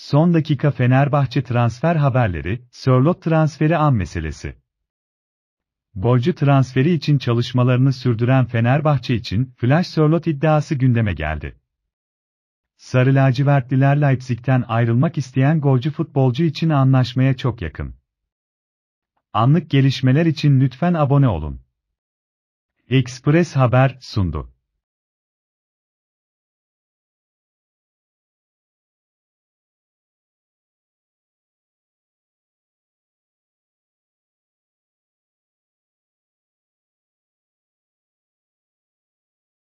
Son dakika Fenerbahçe transfer haberleri, Sörlot transferi an meselesi. Golcü transferi için çalışmalarını sürdüren Fenerbahçe için Flash Sörlot iddiası gündeme geldi. Sarı lacivertliler Leipzig'ten ayrılmak isteyen golcü futbolcu için anlaşmaya çok yakın. Anlık gelişmeler için lütfen abone olun. Express Haber sundu.